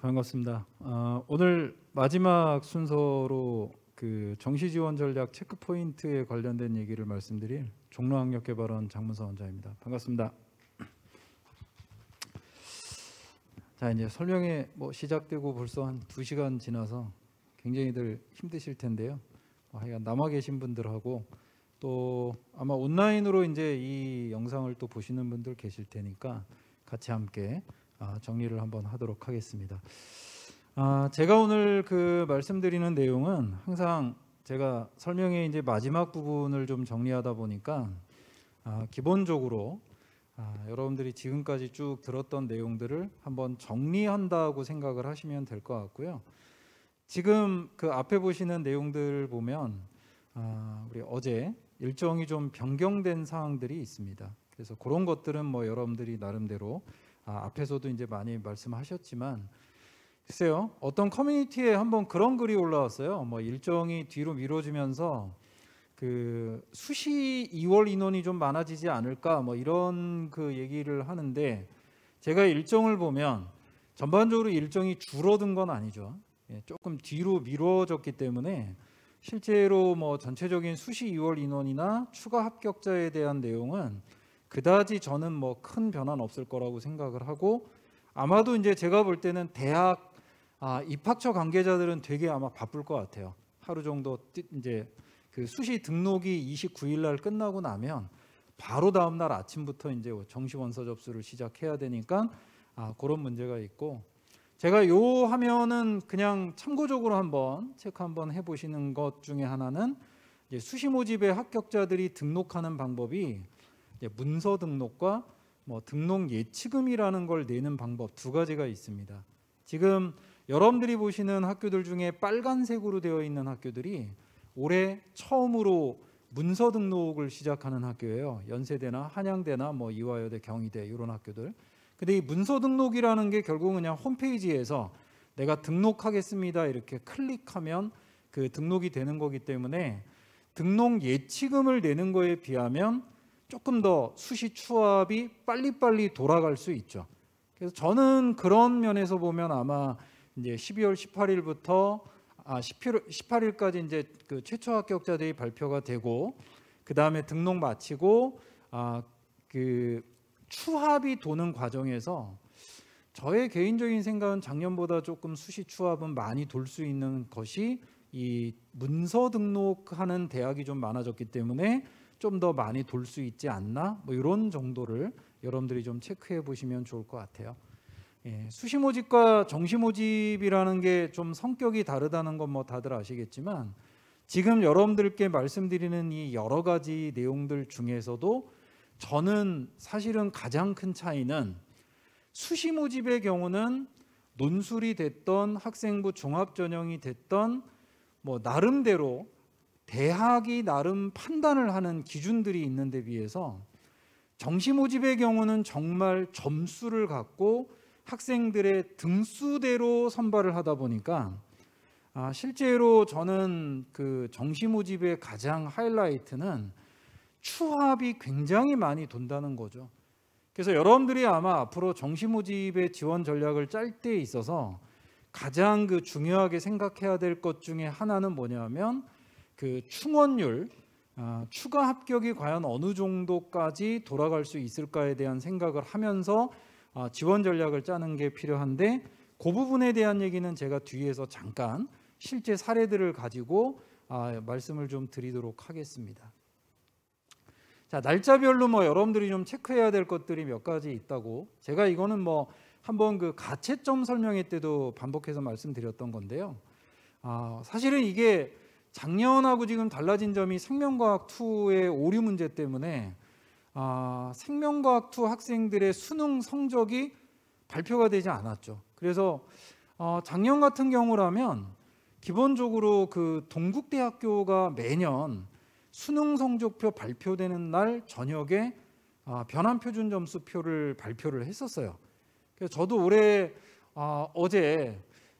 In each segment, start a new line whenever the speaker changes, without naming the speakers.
반갑습니다. 아, 오늘 마지막 순서로 그 정시지원 전략 체크 포인트에 관련된 얘기를 말씀드릴 종로학력개발원 장문서 원장입니다. 반갑습니다. 자 이제 설명회 뭐 시작되고 벌써 한 2시간 지나서 굉장히들 힘드실 텐데요. 뭐 하여간 남아 계신 분들하고 또 아마 온라인으로 이제 이 영상을 또 보시는 분들 계실 테니까 같이 함께 아, 정리를 한번 하도록 하겠습니다. 아, 제가 오늘 그 말씀드리는 내용은 항상 제가 설명의 이제 마지막 부분을 좀 정리하다 보니까 아, 기본적으로 여러분들이 지금까지 쭉 들었던 내용들을 한번 정리한다고 생각을 하시면 될 것 같고요. 지금 그 앞에 보시는 내용들을 보면 우리 어제 일정이 좀 변경된 사항들이 있습니다. 그래서 그런 것들은 뭐 여러분들이 나름대로 아, 앞에서도 이제 많이 말씀하셨지만 글쎄요 어떤 커뮤니티에 한번 그런 글이 올라왔어요. 뭐 일정이 뒤로 미뤄지면서 그 수시 2월 인원이 좀 많아지지 않을까 뭐 이런 그 얘기를 하는데 제가 일정을 보면 전반적으로 일정이 줄어든 건 아니죠. 예, 조금 뒤로 미뤄졌기 때문에 실제로 뭐 전체적인 수시 2월 인원이나 추가 합격자에 대한 내용은 그다지 저는 뭐 큰 변화는 없을 거라고 생각을 하고 아마도 이제 제가 볼 때는 대학 아, 입학처 관계자들은 되게 아마 바쁠 것 같아요. 하루 정도 이제 그 수시 등록이 29일 날 끝나고 나면 바로 다음 날 아침부터 이제 뭐 정시 원서 접수를 시작해야 되니까 아, 그런 문제가 있고 제가 요 하면은 그냥 참고적으로 한번 체크 한번 해보시는 것 중에 하나는 이제 수시 모집에 합격자들이 등록하는 방법이 문서 등록과 뭐 등록 예치금이라는 걸 내는 방법 두 가지가 있습니다. 지금 여러분들이 보시는 학교들 중에 빨간색으로 되어 있는 학교들이 올해 처음으로 문서 등록을 시작하는 학교예요. 연세대나 한양대나 뭐 이화여대, 경희대 이런 학교들. 근데 이 문서 등록이라는 게 결국은 그냥 홈페이지에서 내가 등록하겠습니다 이렇게 클릭하면 그 등록이 되는 거기 때문에 등록 예치금을 내는 거에 비하면 조금 더 수시 추합이 빨리빨리 돌아갈 수 있죠. 그래서 저는 그런 면에서 보면 아마 이제 12월 18일부터 아1 1 18일까지 이제 그 최초 합격자들이 발표가 되고 그 다음에 등록 마치고 아 그 추합이 도는 과정에서 저의 개인적인 생각은 작년보다 조금 수시 추합은 많이 돌 수 있는 것이 이 문서 등록하는 대학이 좀 많아졌기 때문에 좀더 많이 돌 수 있지 않나 뭐 이런 정도를 여러분들이 좀 체크해 보시면 좋을 것 같아요. 예, 수시모집과 정시모집이라는 게 좀 성격이 다르다는 건뭐 다들 아시겠지만 지금 여러분들께 말씀드리는 이 여러 가지 내용들 중에서도 저는 사실은 가장 큰 차이는 수시모집의 경우는 논술이 됐던 학생부 종합전형이 됐던 뭐 나름대로 대학이 나름 판단을 하는 기준들이 있는데 비해서 정시 모집의 경우는 정말 점수를 갖고 학생들의 등수대로 선발을 하다 보니까 아, 실제로 저는 그 정시 모집의 가장 하이라이트는 추합이 굉장히 많이 돈다는 거죠. 그래서 여러분들이 아마 앞으로 정시 모집의 지원 전략을 짤 때 있어서 가장 그 중요하게 생각해야 될 것 중에 하나는 뭐냐면 그 충원율 어, 추가 합격이 과연 어느 정도까지 돌아갈 수 있을까에 대한 생각을 하면서 어, 지원 전략을 짜는 게 필요한데 그 부분에 대한 얘기는 제가 뒤에서 잠깐 실제 사례들을 가지고 아, 말씀을 좀 드리도록 하겠습니다. 자 날짜별로 뭐 여러분들이 좀 체크해야 될 것들이 몇 가지 있다고 제가 이거는 뭐 한번 그 가채점 설명회 때도 반복해서 말씀드렸던 건데요. 아, 사실은 이게 작년하고 지금 달라진 점이 생명과학 2의 오류 문제 때문에 아, 생명과학 2 학생들의 수능 성적이 발표가 되지 않았죠. 그래서 어, 작년 같은 경우라면 기본적으로 그 동국대학교가 매년 수능 성적표 발표되는 날 저녁에 아, 변환 표준 점수표를 발표를 했었어요. 그래서 저도 올해 아, 어제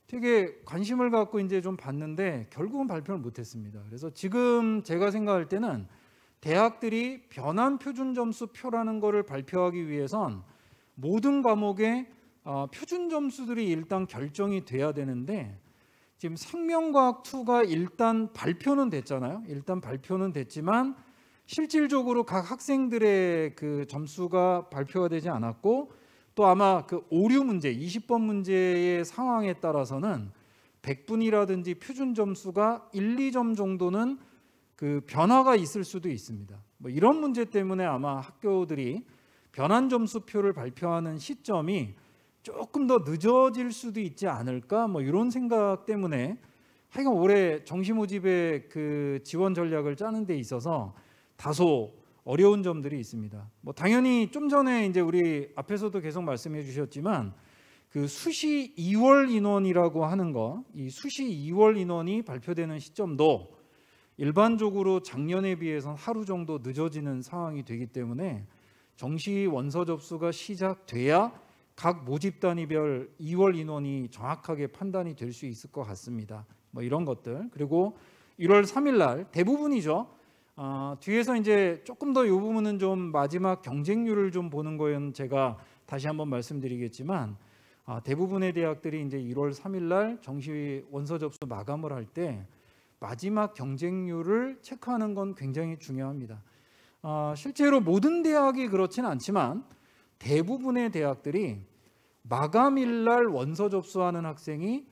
되게 관심을 갖고 이제 좀 봤는데 결국은 발표를 못했습니다. 그래서 지금 제가 생각할 때는 대학들이 변환 표준 점수표라는 것을 발표하기 위해선 모든 과목에 어, 표준 점수들이 일단 결정이 돼야 되는데 지금 생명과학 2가 일단 발표는 됐잖아요. 일단 발표는 됐지만 실질적으로 각 학생들의 그 점수가 발표가 되지 않았고 또 아마 그 오류 문제 20번 문제의 상황에 따라서는 100분이라든지 표준 점수가 1, 2점 정도는 그 변화가 있을 수도 있습니다. 뭐 이런 문제 때문에 아마 학교들이 변환 점수표를 발표하는 시점이 조금 더 늦어질 수도 있지 않을까 뭐 이런 생각 때문에 하여간 올해 정시 모집의 그 지원 전략을 짜는 데 있어서 다소 어려운 점들이 있습니다. 뭐 당연히 좀 전에 이제 우리 앞에서도 계속 말씀해 주셨지만 그 수시 2월 인원이라고 하는 거, 이 수시 2월 인원이 발표되는 시점도 일반적으로 작년에 비해선 하루 정도 늦어지는 상황이 되기 때문에 정시 원서 접수가 시작돼야 각 모집 단위별 2월 인원이 정확하게 판단이 될 수 있을 것 같습니다. 뭐 이런 것들 그리고 1월 3일 날 대부분이죠. 어, 뒤에서 이제 조금 더 이 부분은 좀 마지막 경쟁률을 좀 보는 거는 제가 다시 한번 말씀드리겠지만 어, 대부분의 대학들이 이제 1월 3일날 정시 원서 접수 마감을 할 때 마지막 경쟁률을 체크하는 건 굉장히 중요합니다. 어, 실제로 모든 대학이 그렇진 않지만 대부분의 대학들이 마감일날 원서 접수하는 학생이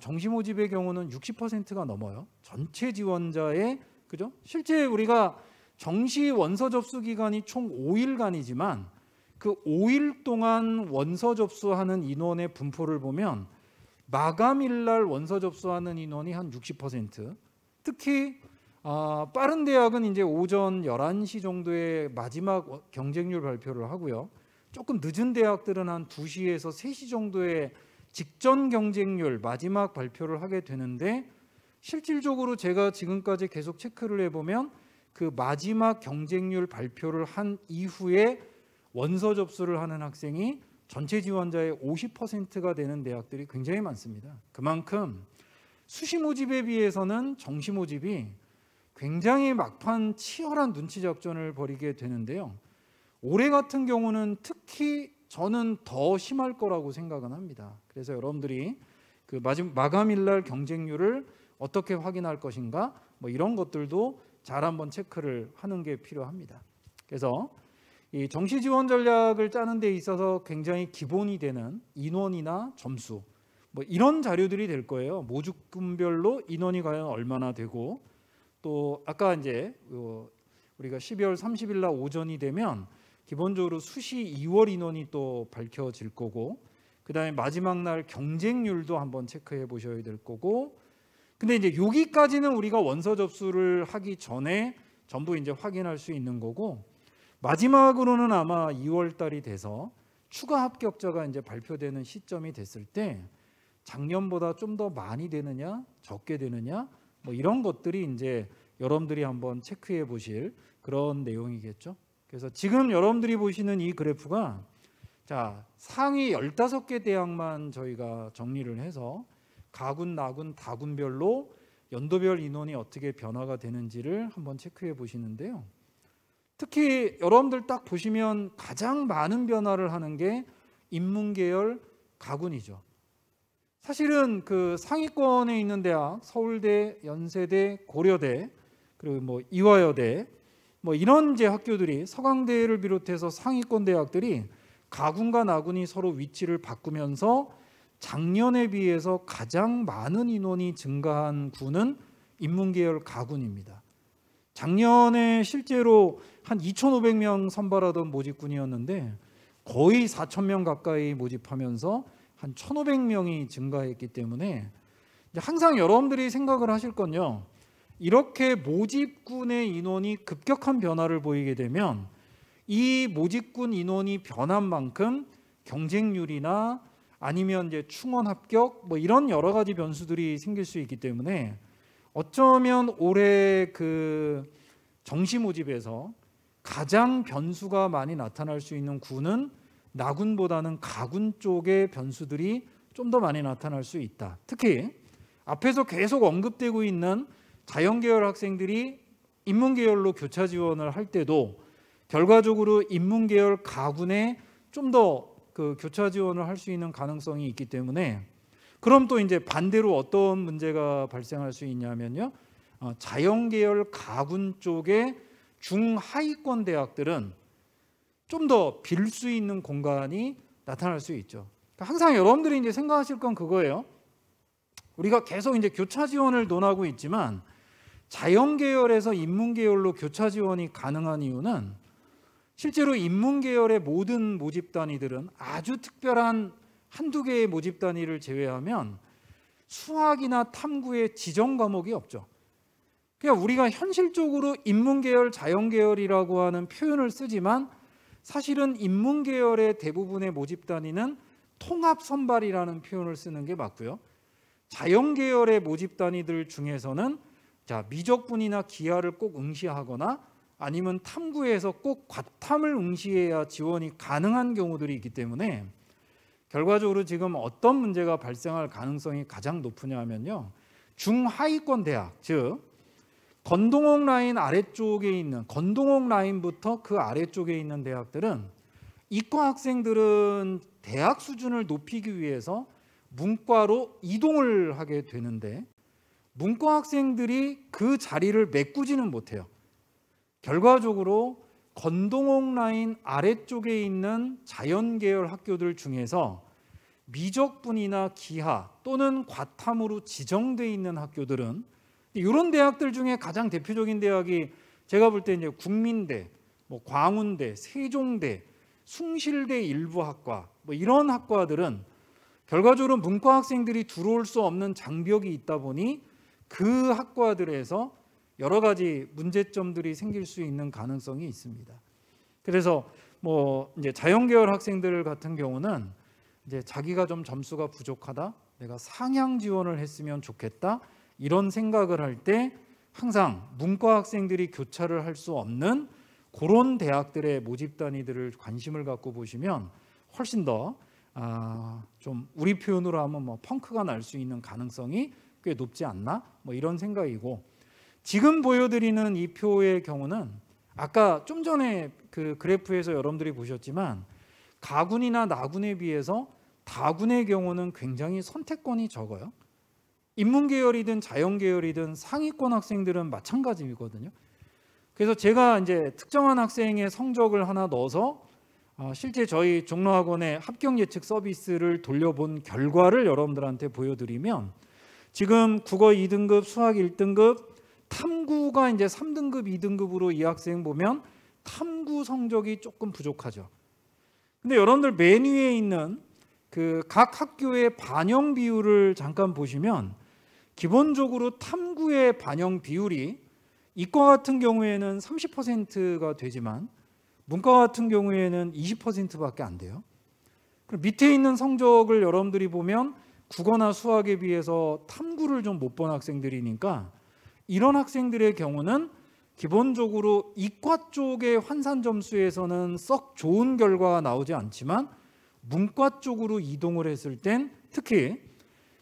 정시 모집의 경우는 60%가 넘어요. 전체 지원자의 그죠? 실제 우리가 정시 원서 접수 기간이 총 5일간이지만 그 5일 동안 원서 접수하는 인원의 분포를 보면 마감일 날 원서 접수하는 인원이 한 60%, 특히 어, 빠른 대학은 이제 오전 11시 정도에 마지막 경쟁률 발표를 하고요. 조금 늦은 대학들은 한 2시에서 3시 정도에 직전 경쟁률 마지막 발표를 하게 되는데 실질적으로 제가 지금까지 계속 체크를 해보면 그 마지막 경쟁률 발표를 한 이후에 원서 접수를 하는 학생이 전체 지원자의 50%가 되는 대학들이 굉장히 많습니다. 그만큼 수시 모집에 비해서는 정시 모집이 굉장히 막판 치열한 눈치 작전을 벌이게 되는데요. 올해 같은 경우는 특히 저는 더 심할 거라고 생각은 합니다. 그래서 여러분들이 그 마감 일날 경쟁률을 어떻게 확인할 것인가 뭐 이런 것들도 잘 한번 체크를 하는 게 필요합니다. 그래서 이 정시 지원 전략을 짜는 데 있어서 굉장히 기본이 되는 인원이나 점수 뭐 이런 자료들이 될 거예요. 모집군별로 인원이 과연 얼마나 되고 또 아까 이제 우리가 12월 30일 날 오전이 되면 기본적으로 수시 2월 인원이 또 밝혀질 거고 그다음에 마지막 날 경쟁률도 한번 체크해 보셔야 될 거고 근데 이제 여기까지는 우리가 원서 접수를 하기 전에 전부 이제 확인할 수 있는 거고 마지막으로는 아마 2월 달이 돼서 추가 합격자가 이제 발표되는 시점이 됐을 때 작년보다 좀 더 많이 되느냐 적게 되느냐 뭐 이런 것들이 이제 여러분들이 한번 체크해 보실 그런 내용이겠죠. 그래서 지금 여러분들이 보시는 이 그래프가 자, 상위 15개 대학만 저희가 정리를 해서 가군, 나군, 다군별로 연도별 인원이 어떻게 변화가 되는지를 한번 체크해 보시는데요. 특히 여러분들 딱 보시면 가장 많은 변화를 하는 게 인문계열 가군이죠. 사실은 그 상위권에 있는 대학 서울대, 연세대, 고려대 그리고 뭐 이화여대 뭐 이런 제 학교들이 서강대를 비롯해서 상위권 대학들이 가군과 나군이 서로 위치를 바꾸면서 작년에 비해서 가장 많은 인원이 증가한 군은 인문계열 가군입니다. 작년에 실제로 한 2,500명 선발하던 모집군이었는데 거의 4,000명 가까이 모집하면서 한 1,500명이 증가했기 때문에 항상 여러분들이 생각을 하실 건요. 이렇게 모집군의 인원이 급격한 변화를 보이게 되면 이 모집군 인원이 변한 만큼 경쟁률이나 아니면 이제 충원 합격 뭐 이런 여러 가지 변수들이 생길 수 있기 때문에 어쩌면 올해 그 정시 모집에서 가장 변수가 많이 나타날 수 있는 군은 나군보다는 가군 쪽의 변수들이 좀 더 많이 나타날 수 있다. 특히 앞에서 계속 언급되고 있는 자연계열 학생들이 인문계열로 교차 지원을 할 때도 결과적으로 인문계열 가군에 좀더 그 교차 지원을 할 수 있는 가능성이 있기 때문에 그럼 또 이제 반대로 어떤 문제가 발생할 수 있냐면요. 어, 자연계열 가군 쪽의 중하위권 대학들은 좀 더 빌 수 있는 공간이 나타날 수 있죠. 그러니까 항상 여러분들이 이제 생각하실 건 그거예요. 우리가 계속 이제 교차 지원을 논하고 있지만 자연 계열에서 인문 계열로 교차 지원이 가능한 이유는 실제로 인문계열의 모든 모집 단위들은 아주 특별한 한두 개의 모집 단위를 제외하면 수학이나 탐구의 지정 과목이 없죠. 그냥 우리가 현실적으로 인문계열, 자연계열이라고 하는 표현을 쓰지만 사실은 인문계열의 대부분의 모집 단위는 통합 선발이라는 표현을 쓰는 게 맞고요. 자연계열의 모집 단위들 중에서는 자 미적분이나 기하를 꼭 응시하거나 아니면 탐구에서 꼭 과탐을 응시해야 지원이 가능한 경우들이 있기 때문에 결과적으로 지금 어떤 문제가 발생할 가능성이 가장 높으냐 하면요. 중하위권 대학, 즉 건동옥 라인 아래쪽에 있는 건동옥 라인부터 그 아래쪽에 있는 대학들은 이과 학생들은 대학 수준을 높이기 위해서 문과로 이동을 하게 되는데 문과 학생들이 그 자리를 메꾸지는 못해요. 결과적으로 건동옥 라인 아래쪽에 있는 자연계열 학교들 중에서 미적분이나 기하 또는 과탐으로 지정돼 있는 학교들은 이런 대학들 중에 가장 대표적인 대학이 제가 볼 때 이제 국민대, 뭐 광운대, 세종대, 숭실대 일부 학과 뭐 이런 학과들은 결과적으로 문과 학생들이 들어올 수 없는 장벽이 있다 보니 그 학과들에서 여러 가지 문제점들이 생길 수 있는 가능성이 있습니다. 그래서 뭐 이제 자연계열 학생들 같은 경우는 이제 자기가 좀 점수가 부족하다, 내가 상향 지원을 했으면 좋겠다 이런 생각을 할 때 항상 문과 학생들이 교차를 할 수 없는 그런 대학들의 모집 단위들을 관심을 갖고 보시면 훨씬 더좀 아, 우리 표현으로 하면 뭐 펑크가 날 수 있는 가능성이 꽤 높지 않나 뭐 이런 생각이고 지금 보여드리는 이 표의 경우는 아까 좀 전에 그 그래프에서 여러분들이 보셨지만 가군이나 나군에 비해서 다군의 경우는 굉장히 선택권이 적어요. 인문 계열이든 자연 계열이든 상위권 학생들은 마찬가지거든요. 그래서 제가 이제 특정한 학생의 성적을 하나 넣어서 어, 실제 저희 종로학원의 합격 예측 서비스를 돌려본 결과를 여러분들한테 보여드리면 지금 국어 2등급, 수학 1등급, 탐구가 이제 3등급, 2등급으로 이 학생 보면 탐구 성적이 조금 부족하죠. 근데 여러분들 맨 위에 있는 그 각 학교의 반영 비율을 잠깐 보시면 기본적으로 탐구의 반영 비율이 이과 같은 경우에는 30%가 되지만 문과 같은 경우에는 20%밖에 안 돼요. 그럼 밑에 있는 성적을 여러분들이 보면 국어나 수학에 비해서 탐구를 좀 못 본 학생들이니까 이런 학생들의 경우는 기본적으로 이과 쪽의 환산 점수에서는 썩 좋은 결과가 나오지 않지만 문과 쪽으로 이동을 했을 땐 특히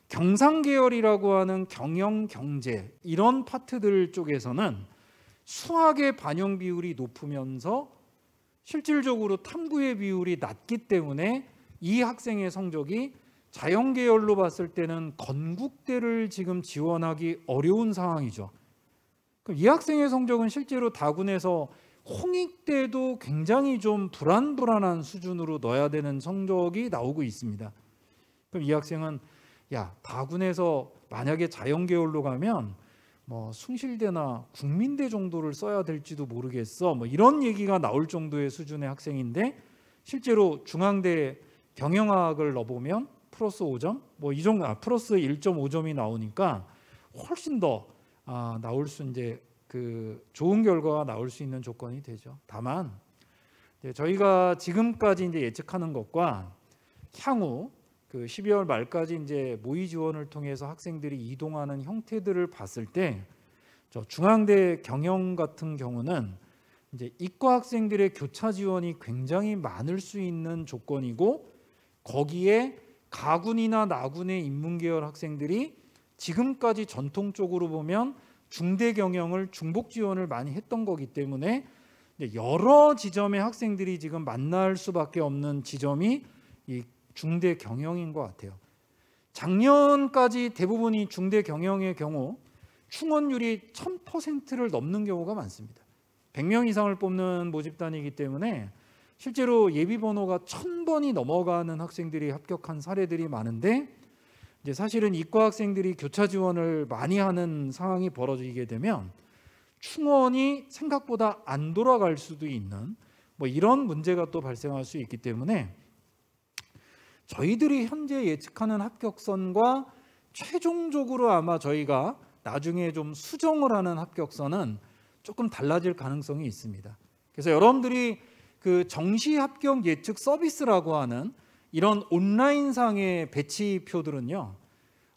경상 계열이라고 하는 경영 경제 이런 파트들 쪽에서는 수학의 반영 비율이 높으면서 실질적으로 탐구의 비율이 낮기 때문에 이 학생의 성적이 자연 계열로 봤을 때는 건국대를 지금 지원하기 어려운 상황이죠. 그럼 이 학생의 성적은 실제로 다군에서 홍익대도 굉장히 좀 불안불안한 수준으로 넣어야 되는 성적이 나오고 있습니다. 그럼 이 학생은 야 다군에서 만약에 자연 계열로 가면 뭐 숭실대나 국민대 정도를 써야 될지도 모르겠어 뭐 이런 얘기가 나올 정도의 수준의 학생인데 실제로 중앙대 경영학을 넣어보면 플러스 5점 뭐 이 정도 아, 플러스 1.5점이 나오니까 훨씬 더 아, 나올 수 이제 그 좋은 결과가 나올 수 있는 조건이 되죠. 다만 저희가 지금까지 이제 예측하는 것과 향후 그 12월 말까지 이제 모의 지원을 통해서 학생들이 이동하는 형태들을 봤을 때저 중앙대 경영 같은 경우는 이제 이과 학생들의 교차 지원이 굉장히 많을 수 있는 조건이고 거기에 가군이나 나군의 인문계열 학생들이 지금까지 전통적으로 보면 중대 경영을 중복 지원을 많이 했던 거기 때문에 여러 지점의 학생들이 지금 만날 수밖에 없는 지점이 이 중대 경영인 것 같아요. 작년까지 대부분이 중대 경영의 경우 충원율이 1000%를 넘는 경우가 많습니다. 100명 이상을 뽑는 모집단이기 때문에 실제로 예비 번호가 천 번이 넘어가는 학생들이 합격한 사례들이 많은데 이제 사실은 이과 학생들이 교차 지원을 많이 하는 상황이 벌어지게 되면 충원이 생각보다 안 돌아갈 수도 있는 뭐 이런 문제가 또 발생할 수 있기 때문에 저희들이 현재 예측하는 합격선과 최종적으로 아마 저희가 나중에 좀 수정을 하는 합격선은 조금 달라질 가능성이 있습니다. 그래서 여러분들이 그 정시 합격 예측 서비스라고 하는 이런 온라인상의 배치표들은요.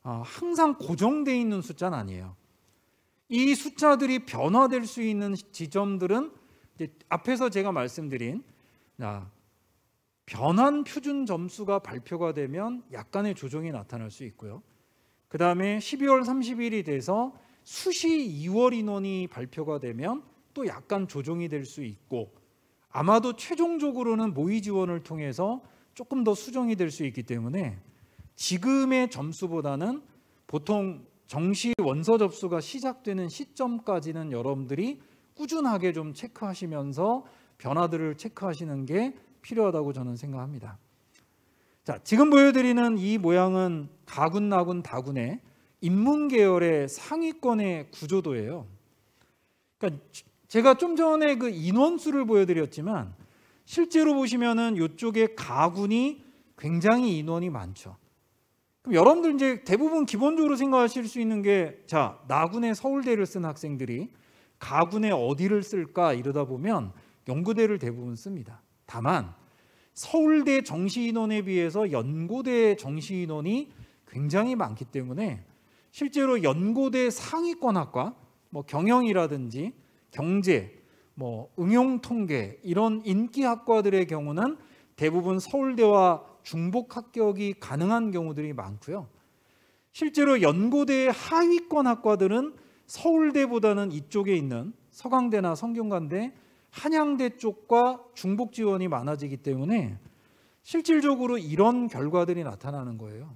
어, 항상 고정되어 있는 숫자는 아니에요. 이 숫자들이 변화될 수 있는 지점들은 앞에서 제가 말씀드린 변환 표준 점수가 발표가 되면 약간의 조정이 나타날 수 있고요. 그 다음에 12월 30일이 돼서 수시 2월 인원이 발표가 되면 또 약간 조정이 될 수 있고 아마도 최종적으로는 모의 지원을 통해서 조금 더 수정이 될 수 있기 때문에 지금의 점수보다는 보통 정시 원서 접수가 시작되는 시점까지는 여러분들이 꾸준하게 좀 체크하시면서 변화들을 체크하시는 게 필요하다고 저는 생각합니다. 자, 지금 보여드리는 이 모양은 가군, 나군, 다군의 인문 계열의 상위권의 구조도예요. 그러니까 제가 좀 전에 그 인원수를 보여드렸지만 실제로 보시면은 이쪽에 가군이 굉장히 인원이 많죠. 그럼 여러분들 이제 대부분 기본적으로 생각하실 수 있는 게 자 나군의 서울대를 쓴 학생들이 가군의 어디를 쓸까 이러다 보면 연구대를 대부분 씁니다. 다만 서울대 정시 인원에 비해서 연고대 정시 인원이 굉장히 많기 때문에 실제로 연고대 상위권 학과 뭐 경영이라든지 경제, 뭐 응용 통계 이런 인기 학과들의 경우는 대부분 서울대와 중복 합격이 가능한 경우들이 많고요. 실제로 연고대 하위권 학과들은 서울대보다는 이쪽에 있는 서강대나 성균관대, 한양대 쪽과 중복 지원이 많아지기 때문에 실질적으로 이런 결과들이 나타나는 거예요.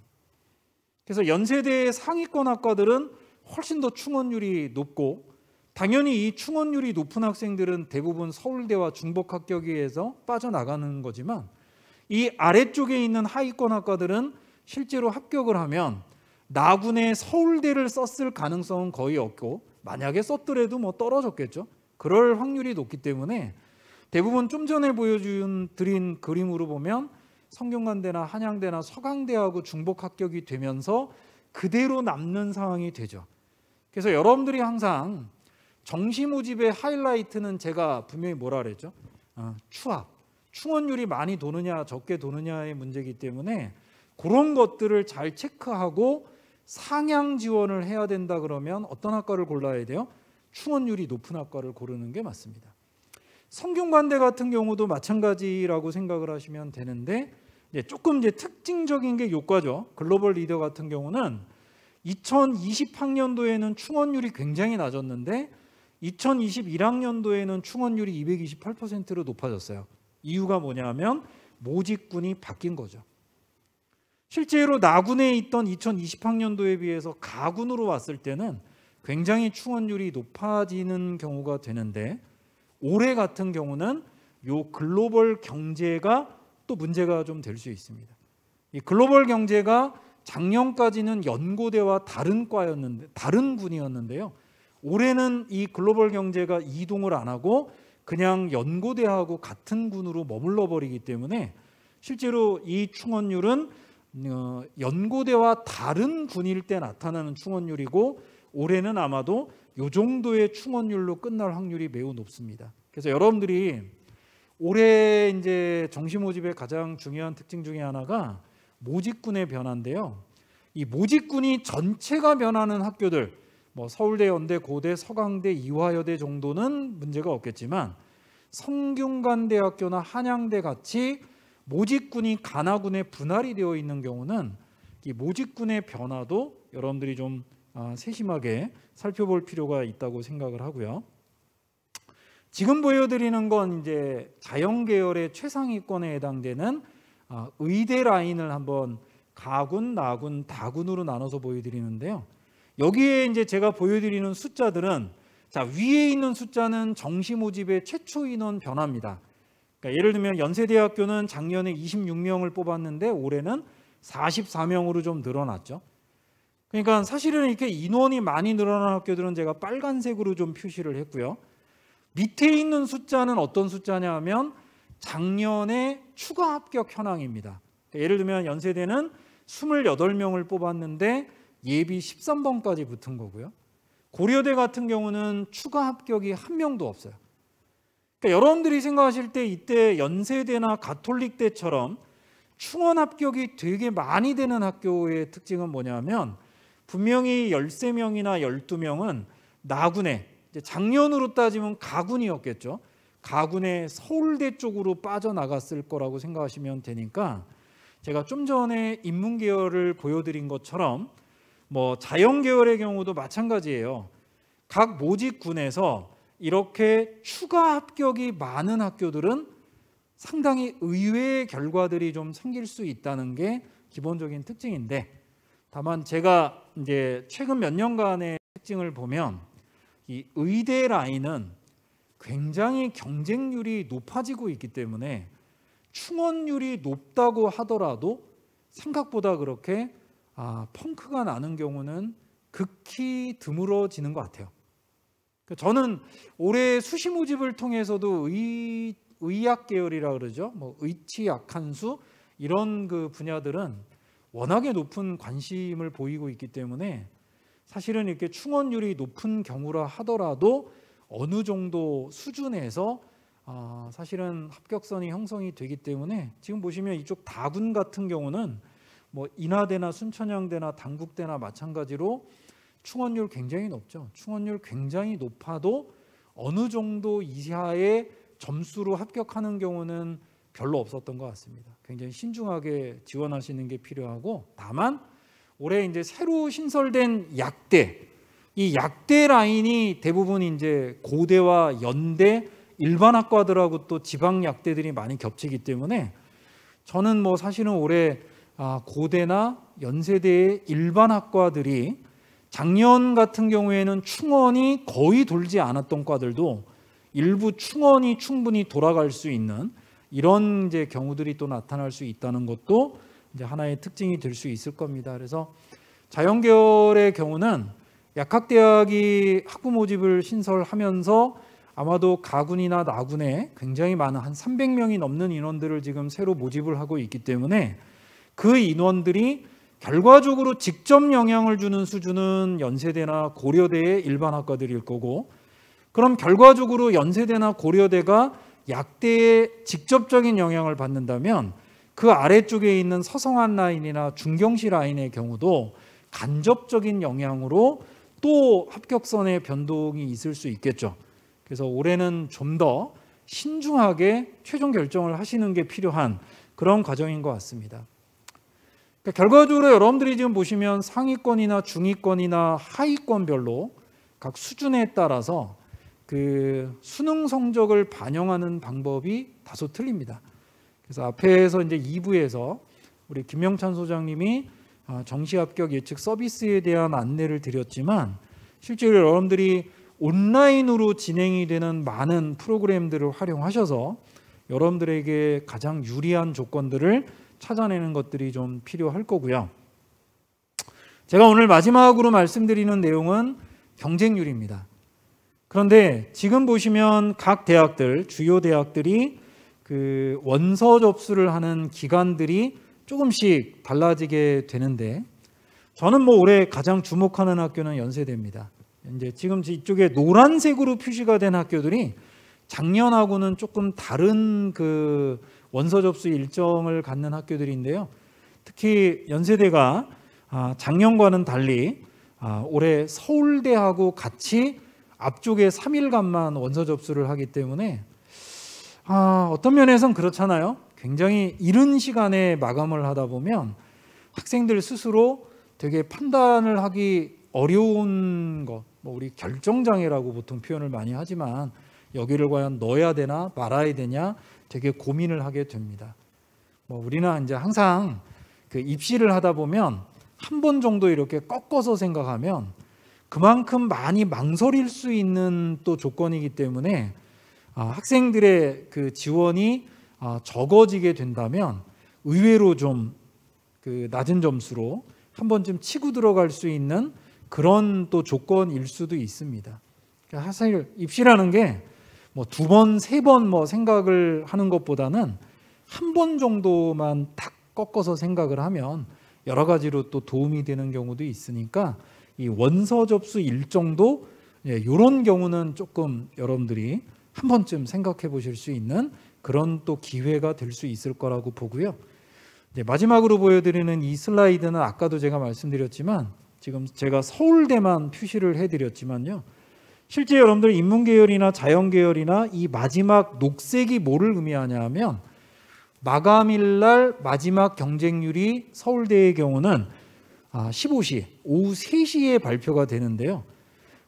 그래서 연세대 상위권 학과들은 훨씬 더 충원율이 높고 당연히 이 충원율이 높은 학생들은 대부분 서울대와 중복 합격에서 빠져나가는 거지만 이 아래쪽에 있는 하위권 학과들은 실제로 합격을 하면 나군의 서울대를 썼을 가능성은 거의 없고 만약에 썼더라도 뭐 떨어졌겠죠. 그럴 확률이 높기 때문에 대부분 좀 전에 보여 드린 그림으로 보면 성균관대나 한양대나 서강대하고 중복 합격이 되면서 그대로 남는 상황이 되죠. 그래서 여러분들이 항상 정시모집의 하이라이트는 제가 분명히 뭐라 그랬죠? 어, 추합, 충원율이 많이 도느냐 적게 도느냐의 문제이기 때문에 그런 것들을 잘 체크하고 상향 지원을 해야 된다 그러면 어떤 학과를 골라야 돼요? 충원율이 높은 학과를 고르는 게 맞습니다. 성균관대 같은 경우도 마찬가지라고 생각을 하시면 되는데 이제 조금 이제 특징적인 게 요과죠. 글로벌 리더 같은 경우는 2020학년도에는 충원율이 굉장히 낮았는데 2021학년도에는 충원율이 228%로 높아졌어요. 이유가 뭐냐면 모집군이 바뀐 거죠. 실제로 나군에 있던 2020학년도에 비해서 가군으로 왔을 때는 굉장히 충원율이 높아지는 경우가 되는데 올해 같은 경우는 요 글로벌 경제가 또 문제가 좀 될 수 있습니다. 이 글로벌 경제가 작년까지는 연고대와 다른 과였는데 다른 군이었는데요. 올해는 이 글로벌 경제가 이동을 안 하고 그냥 연고대하고 같은 군으로 머물러 버리기 때문에 실제로 이 충원율은 어, 연고대와 다른 군일 때 나타나는 충원율이고 올해는 아마도 이 정도의 충원율로 끝날 확률이 매우 높습니다. 그래서 여러분들이 올해 이제 정시 모집의 가장 중요한 특징 중에 하나가 모집군의 변화인데요. 이 모집군이 전체가 변하는 학교들 뭐 서울대, 연대, 고대, 서강대, 이화여대 정도는 문제가 없겠지만 성균관대학교나 한양대 같이 모집군이 가나군에 분할이 되어 있는 경우는 이 모집군의 변화도 여러분들이 좀 아, 세심하게 살펴볼 필요가 있다고 생각을 하고요. 지금 보여드리는 건 이제 자연 계열의 최상위권에 해당되는 아, 의대 라인을 한번 가군, 나군, 다군으로 나눠서 보여드리는데요. 여기에 이제 제가 보여드리는 숫자들은 자 위에 있는 숫자는 정시 모집의 최초 인원 변화입니다. 그러니까 예를 들면 연세대학교는 작년에 26명을 뽑았는데 올해는 44명으로 좀 늘어났죠. 그러니까 사실은 이렇게 인원이 많이 늘어난 학교들은 제가 빨간색으로 좀 표시를 했고요. 밑에 있는 숫자는 어떤 숫자냐 하면 작년에 추가 합격 현황입니다. 예를 들면 연세대는 28명을 뽑았는데 예비 13번까지 붙은 거고요. 고려대 같은 경우는 추가 합격이 한 명도 없어요. 그러니까 여러분들이 생각하실 때 이때 연세대나 가톨릭대처럼 충원 합격이 되게 많이 되는 학교의 특징은 뭐냐면 분명히 13명이나 12명은 나군에 작년으로 따지면 가군이었겠죠. 가군에 서울대 쪽으로 빠져나갔을 거라고 생각하시면 되니까 제가 좀 전에 인문계열을 보여드린 것처럼 뭐 자연계열의 경우도 마찬가지예요. 각 모집군에서 이렇게 추가 합격이 많은 학교들은 상당히 의외의 결과들이 좀 생길 수 있다는 게 기본적인 특징인데 다만 제가 이제 최근 몇 년간의 특징을 보면 이 의대 라인은 굉장히 경쟁률이 높아지고 있기 때문에 충원율이 높다고 하더라도 생각보다 그렇게 아, 펑크가 나는 경우는 극히 드물어지는 것 같아요. 그러니까 저는 올해 수시 모집을 통해서도 의, 의학 계열이라 그러죠. 뭐 의치약 한수 이런 그 분야들은 워낙에 높은 관심을 보이고 있기 때문에 사실은 이렇게 충원율이 높은 경우라 하더라도 어느 정도 수준에서 아, 사실은 합격선이 형성이 되기 때문에 지금 보시면 이쪽 다군 같은 경우는 뭐 인하대나 순천향대나 당국대나 마찬가지로 충원율 굉장히 높죠. 충원율 굉장히 높아도 어느 정도 이하의 점수로 합격하는 경우는 별로 없었던 것 같습니다. 굉장히 신중하게 지원하시는 게 필요하고 다만 올해 이제 새로 신설된 약대 이 약대 라인이 대부분 이제 고대와 연대 일반 학과들하고 또 지방 약대들이 많이 겹치기 때문에 저는 뭐 사실은 올해 아, 고대나 연세대의 일반 학과들이 작년 같은 경우에는 충원이 거의 돌지 않았던 과들도 일부 충원이 충분히 돌아갈 수 있는 이런 이제 경우들이 또 나타날 수 있다는 것도 이제 하나의 특징이 될 수 있을 겁니다. 그래서 자연계열의 경우는 약학대학이 학부 모집을 신설하면서 아마도 가군이나 나군에 굉장히 많은 한 300명이 넘는 인원들을 지금 새로 모집을 하고 있기 때문에 그 인원들이 결과적으로 직접 영향을 주는 수준은 연세대나 고려대의 일반 학과들일 거고 그럼 결과적으로 연세대나 고려대가 약대에 직접적인 영향을 받는다면 그 아래쪽에 있는 서성한 라인이나 중경시 라인의 경우도 간접적인 영향으로 또 합격선의 변동이 있을 수 있겠죠. 그래서 올해는 좀 더 신중하게 최종 결정을 하시는 게 필요한 그런 과정인 것 같습니다. 그러니까 결과적으로 여러분들이 지금 보시면 상위권이나 중위권이나 하위권별로 각 수준에 따라서 그 수능 성적을 반영하는 방법이 다소 틀립니다. 그래서 앞에서 이제 2부에서 우리 김영찬 소장님이 어, 정시 합격 예측 서비스에 대한 안내를 드렸지만 실제로 여러분들이 온라인으로 진행이 되는 많은 프로그램들을 활용하셔서 여러분들에게 가장 유리한 조건들을 찾아내는 것들이 좀 필요할 거고요. 제가 오늘 마지막으로 말씀드리는 내용은 경쟁률입니다. 그런데 지금 보시면 각 대학들, 주요 대학들이 그 원서 접수를 하는 기간들이 조금씩 달라지게 되는데 저는 뭐 올해 가장 주목하는 학교는 연세대입니다. 이제 지금 이쪽에 노란색으로 표시가 된 학교들이 작년하고는 조금 다른 그 원서 접수 일정을 갖는 학교들인데요. 특히 연세대가 아, 작년과는 달리 아, 올해 서울대하고 같이 앞쪽에 3일간만 원서 접수를 하기 때문에 아, 어떤 면에선 그렇잖아요. 굉장히 이른 시간에 마감을 하다 보면 학생들 스스로 되게 판단을 하기 어려운 것, 뭐 우리 결정장애라고 보통 표현을 많이 하지만 여기를 과연 넣어야 되나 말아야 되냐 되게 고민을 하게 됩니다. 뭐 우리는 이제 항상 그 입시를 하다 보면 한 번 정도 이렇게 꺾어서 생각하면 그만큼 많이 망설일 수 있는 또 조건이기 때문에 아, 학생들의 그 지원이 아, 적어지게 된다면 의외로 좀 그 낮은 점수로 한 번쯤 치고 들어갈 수 있는 그런 또 조건일 수도 있습니다. 그러니까 사실 입시라는 게 뭐두 번, 세 번 뭐 생각을 하는 것보다는 한 번 정도만 탁 꺾어서 생각을 하면 여러 가지로 또 도움이 되는 경우도 있으니까 이 원서 접수 일정도 이런 예, 경우는 조금 여러분들이 한 번쯤 생각해 보실 수 있는 그런 또 기회가 될 수 있을 거라고 보고요. 마지막으로 보여드리는 이 슬라이드는 아까도 제가 말씀드렸지만 지금 제가 서울대만 표시를 해드렸지만요. 실제 여러분들 인문 계열이나 자연 계열이나 이 마지막 녹색이 뭐를 의미하냐면 마감일 날 마지막 경쟁률이 서울대의 경우는 15시 아, 오후 3시에 발표가 되는데요.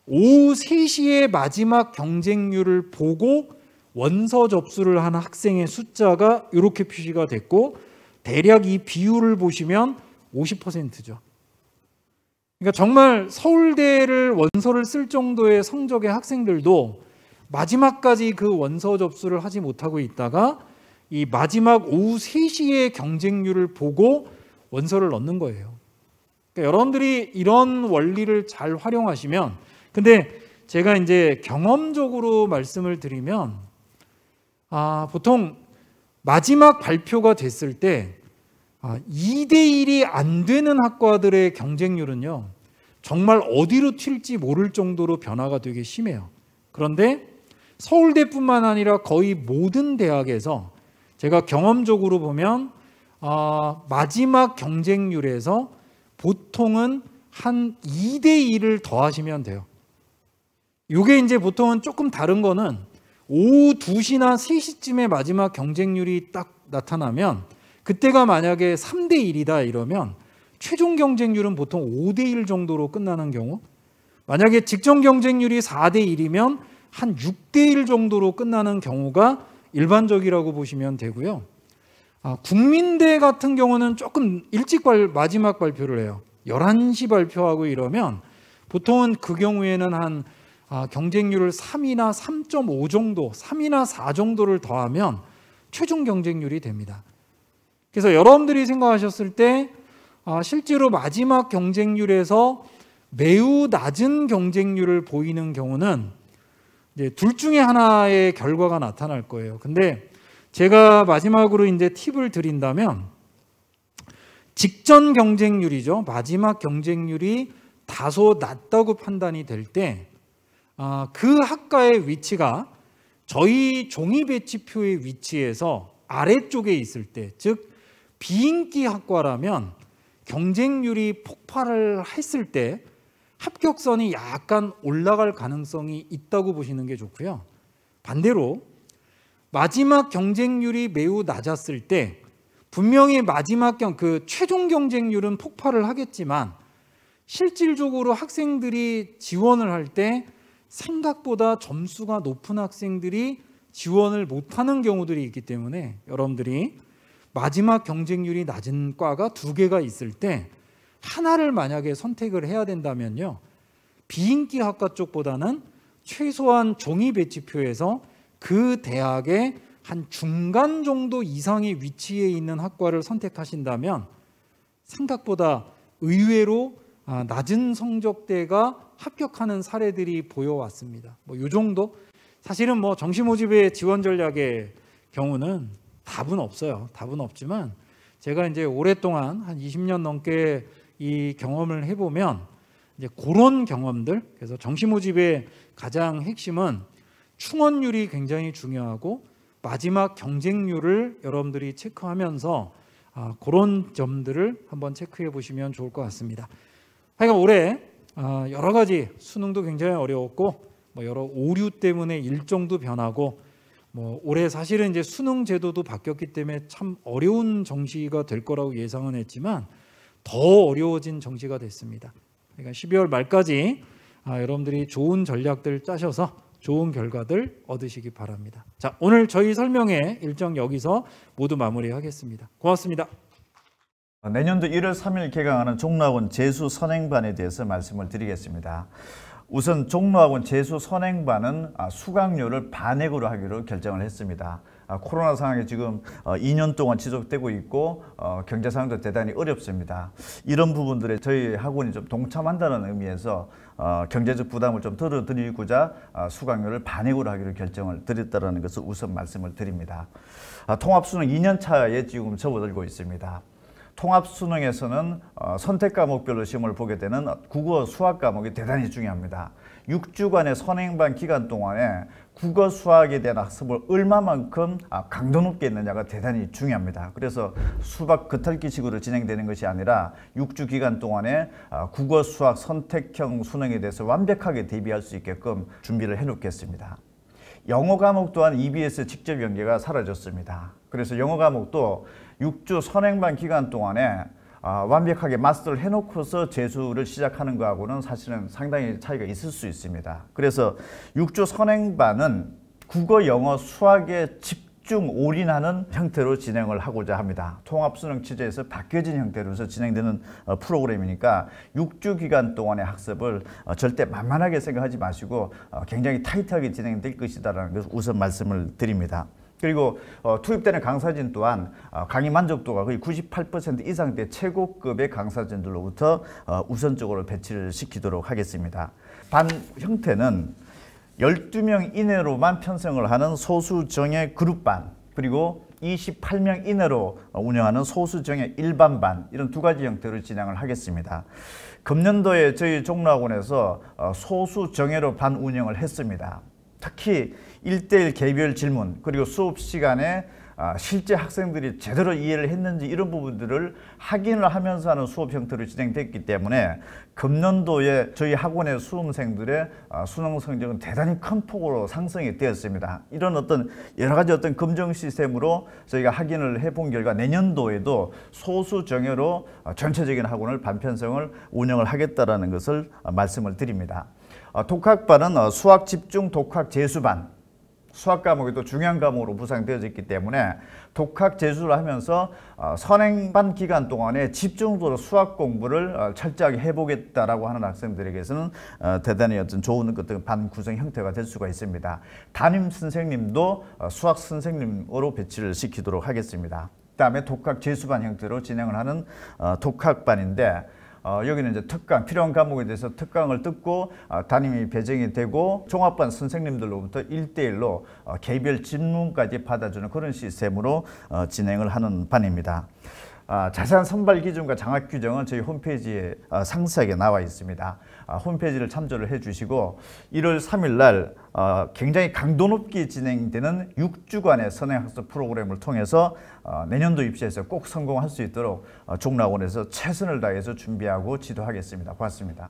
오후 3시에 마지막 경쟁률을 보고 원서 접수를 한 학생의 숫자가 이렇게 표시가 됐고 대략 이 비율을 보시면 50%죠. 그러니까 정말 서울대를 원서를 쓸 정도의 성적의 학생들도 마지막까지 그 원서 접수를 하지 못하고 있다가 이 마지막 오후 3시에 경쟁률을 보고 원서를 넣는 거예요. 그러니까 여러분들이 이런 원리를 잘 활용하시면 근데 제가 이제 경험적으로 말씀을 드리면 아, 보통 마지막 발표가 됐을 때 아, 2대1이 안 되는 학과들의 경쟁률은요. 정말 어디로 튈지 모를 정도로 변화가 되게 심해요. 그런데 서울대뿐만 아니라 거의 모든 대학에서 제가 경험적으로 보면 아, 마지막 경쟁률에서 보통은 한 2대1을 더하시면 돼요. 이게 이제 보통은 조금 다른 거는 오후 2시나 3시쯤에 마지막 경쟁률이 딱 나타나면 그때가 만약에 3대 1이다 이러면 최종 경쟁률은 보통 5대 1 정도로 끝나는 경우 만약에 직전 경쟁률이 4대 1이면 한 6대 1 정도로 끝나는 경우가 일반적이라고 보시면 되고요. 아, 국민대 같은 경우는 조금 일찍 발, 마지막 발표를 해요. 11시 발표하고 이러면 보통은 그 경우에는 한 아, 경쟁률을 3이나 3.5 정도, 3이나 4 정도를 더하면 최종 경쟁률이 됩니다. 그래서 여러분들이 생각하셨을 때 아, 실제로 마지막 경쟁률에서 매우 낮은 경쟁률을 보이는 경우는 이제 둘 중에 하나의 결과가 나타날 거예요. 근데 제가 마지막으로 이제 팁을 드린다면 직전 경쟁률이죠. 마지막 경쟁률이 다소 낮다고 판단이 될 때그 아, 학과의 위치가 저희 종이 배치표의 위치에서 아래쪽에 있을 때, 즉 비인기 학과라면 경쟁률이 폭발을 했을 때 합격선이 약간 올라갈 가능성이 있다고 보시는 게 좋고요. 반대로 마지막 경쟁률이 매우 낮았을 때 분명히 마지막 경, 그 최종 경쟁률은 폭발을 하겠지만 실질적으로 학생들이 지원을 할 때 생각보다 점수가 높은 학생들이 지원을 못하는 경우들이 있기 때문에 여러분들이 마지막 경쟁률이 낮은 과가 두 개가 있을 때 하나를 만약에 선택을 해야 된다면요. 비인기 학과 쪽보다는 최소한 종이 배치표에서 그 대학의 한 중간 정도 이상의 위치에 있는 학과를 선택하신다면 생각보다 의외로 아, 낮은 성적대가 합격하는 사례들이 보여왔습니다. 뭐이 정도 사실은 뭐 정시 모집의 지원 전략의 경우는 답은 없어요. 답은 없지만 제가 이제 오랫동안 한 20년 넘게 이 경험을 해보면 이제 그런 경험들 그래서 정시모집의 가장 핵심은 충원율이 굉장히 중요하고 마지막 경쟁률을 여러분들이 체크하면서 아, 그런 점들을 한번 체크해 보시면 좋을 것 같습니다. 하여간 올해 아, 여러 가지 수능도 굉장히 어려웠고 뭐 여러 오류 때문에 일정도 변하고 뭐 올해 사실은 이제 수능 제도도 바뀌었기 때문에 참 어려운 정시가 될 거라고 예상은 했지만 더 어려워진 정시가 됐습니다. 그러니까 12월 말까지 아, 여러분들이 좋은 전략들 짜셔서 좋은 결과들 얻으시기 바랍니다. 자, 오늘 저희 설명회 일정 여기서 모두 마무리하겠습니다.
고맙습니다. 아, 내년도 1월 3일 개강하는 종로학원 재수 선행반에 대해서 말씀을 드리겠습니다. 우선 종로학원 재수 선행반은 아, 수강료를 반액으로 하기로 결정을 했습니다. 아, 코로나 상황이 지금 2년 어, 동안 지속되고 있고 어, 경제 상황도 대단히 어렵습니다. 이런 부분들에 저희 학원이 좀 동참한다는 의미에서 어, 경제적 부담을 좀 덜어드리고자 아, 수강료를 반액으로 하기로 결정을 드렸다는 것을 우선 말씀을 드립니다. 통합수능 2년 차에 지금 접어들고 있습니다. 통합 수능에서는 어, 선택 과목별로 시험을 보게 되는 국어 수학 과목이 대단히 중요합니다. 6주간의 선행반 기간 동안에 국어 수학에 대한 학습을 얼마만큼 아, 강도 높게 했느냐가 대단히 중요합니다. 그래서 수박 겉핥기식으로 진행되는 것이 아니라 6주 기간 동안에 아, 국어 수학 선택형 수능에 대해서 완벽하게 대비할 수 있게끔 준비를 해놓겠습니다. 영어 과목 또한 EBS 직접 연계가 사라졌습니다. 그래서 영어 과목도 6주 선행반 기간 동안에 아, 완벽하게 마스터를 해놓고서 재수를 시작하는 거하고는 사실은 상당히 차이가 있을 수 있습니다. 그래서 6주 선행반은 국어, 영어, 수학에 집중 올인하는 형태로 진행을 하고자 합니다. 통합수능 취제에서 바뀌어진 형태로서 진행되는 어, 프로그램이니까 6주 기간 동안의 학습을 어, 절대 만만하게 생각하지 마시고 어, 굉장히 타이트하게 진행될 것이다라는 것을 우선 말씀을 드립니다. 그리고 어, 투입되는 강사진 또한 어, 강의 만족도가 거의 98% 이상대 최고급의 강사진들로부터 어, 우선적으로 배치를 시키도록 하겠습니다. 반 형태는 12명 이내로만 편성을 하는 소수정의 그룹반 그리고 28명 이내로 어, 운영하는 소수정의 일반반 이런 두 가지 형태로 진행을 하겠습니다. 금년도에 저희 종로학원에서 어, 소수정예로 반 운영을 했습니다. 특히 일대일 개별 질문 그리고 수업 시간에 아, 실제 학생들이 제대로 이해를 했는지 이런 부분들을 확인을 하면서 하는 수업 형태로 진행됐기 때문에 금년도에 저희 학원의 수험생들의 아, 수능 성적은 대단히 큰 폭으로 상승이 되었습니다. 이런 어떤 여러 가지 어떤 검정 시스템으로 저희가 확인을 해본 결과 내년도에도 소수 정예로 아, 전체적인 학원을 반편성을 운영을 하겠다라는 것을 말씀을 드립니다. 독학반은 어, 수학 집중 독학 재수반 수학 과목이 또 중요한 과목으로 부상되어있기 때문에 독학 재수를 하면서 어, 선행반 기간 동안에 집중적으로 수학 공부를 어, 철저하게 해보겠다라고 하는 학생들에게서는 어, 대단히 어떤 좋은 어떤 반 구성 형태가 될 수가 있습니다. 담임 선생님도 수학 선생님으로 배치를 시키도록 하겠습니다. 그다음에 독학 재수반 형태로 진행을 하는 독학반인데 어, 여기는 이제 특강, 필요한 과목에 대해서 특강을 듣고 어, 담임이 배정이 되고 종합반 선생님들로부터 일대일로 어, 개별 질문까지 받아주는 그런 시스템으로 어, 진행을 하는 반입니다. 아, 자세한 선발 기준과 장학 규정은 저희 홈페이지에 아, 상세하게 나와 있습니다. 아, 홈페이지를 참조를 해주시고 1월 3일 날 어, 굉장히 강도 높게 진행되는 6주간의 선행학습 프로그램을 통해서 어, 내년도 입시에서 꼭 성공할 수 있도록 어, 종락원에서 최선을 다해서 준비하고 지도하겠습니다. 고맙습니다.